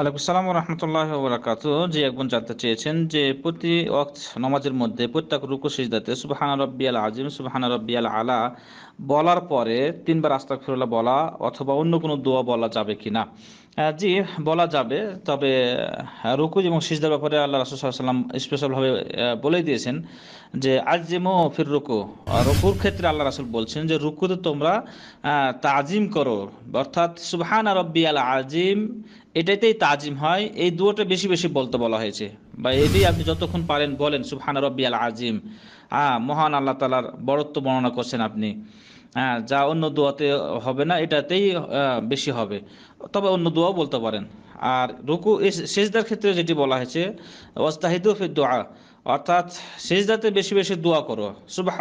আলাইকুম সালাম রহমতুল্লাহ বরাকাত যে একজন জানতে চেয়েছেন যে প্রতি ওয়াক্ত নামাজের মধ্যে প্রত্যেক রুকু সিজদাতে সুবহান রব্বিয়াল আজিম সুবহান রব্বিয়াল আলা বলার পরে তিনবার আস্তাকফিরুল্লাহ বলা অথবা অন্য কোনো দোয়া বলা যাবে কি না জি বলা যাবে তবে রুকুজ এবং সিজদার ব্যাপারে আল্লাহ রাসুসাল্লাম স্পেশালভাবে বলে দিয়েছেন যে ও ফির রুকু রুকুর ক্ষেত্রে আল্লাহ রাসুল বলছেন যে রুকুতে তোমরা তাজিম করো অর্থাৎ সুবহান রব্বি আল আজিম এটাতেই তাজিম হয় এই দুটো বেশি বেশি বলতে বলা হয়েছে বা এটি আপনি যতক্ষণ পারেন বলেন সুবহান রব্বি আল আজিম হ্যাঁ মহান আল্লাহ তালার বরত্ব বর্ণনা করছেন আপনি হ্যাঁ যা অন্য দোয়াতে হবে না এটাতেই বেশি হবে তবে অন্য দোয়াও বলতে পারেন আর রুকু সেজদার ক্ষেত্রে যেটি বলা হয়েছে ওয়াস্তাহিদু ফি দোয়া অর্থাৎ সেজদাতে বেশি বেশি দোয়া করো সুবাহ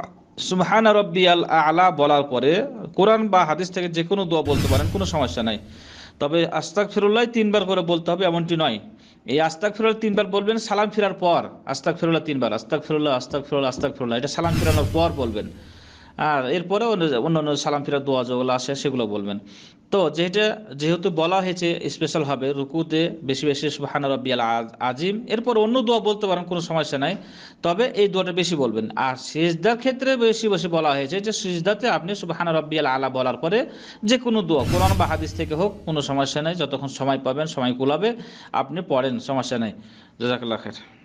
সুবহান রব্বি আল আলা বলার পরে কোরআন বা হাদিস থেকে যে কোনো দোয়া বলতে পারেন কোনো সমস্যা নাই তবে আস্তাক ফিরুল্লাহ তিনবার করে বলতে হবে এমনটি নয় এই আস্তাক ফিরুল্লাহ তিনবার বলবেন সালাম ফেরার পর আস্তাক ফেরোলা তিনবার আস্তাক ফেরোলা আস্তাক ফিরুল্লাহ আস্তাক ফেরোলা এটা সালাম ফেরানোর পর বলবেন আর এরপরে অন্য অন্য সালাম ফিরার দোয়া যেগুলো আসে সেগুলো বলবেন তো যেটা যেহেতু বলা হয়েছে স্পেশাল হবে রুকুতে বেশি বেশি সুহান রব্বিয়াল আজিম এরপর অন্য দোয়া বলতে পারেন কোনো সমস্যা নাই তবে এই দোয়াটা বেশি বলবেন আর সিজদার ক্ষেত্রে বেশি বেশি বলা হয়েছে যে সিজদাতে আপনি সুবাহান রব্বিয়াল আলা বলার পরে যে কোনো দোয়া কোরআন বা হাদিস থেকে হোক কোনো সমস্যা নেই যতক্ষণ সময় পাবেন সময় কুলাবে আপনি পড়েন সমস্যা নেই জাজাকাল্লা খের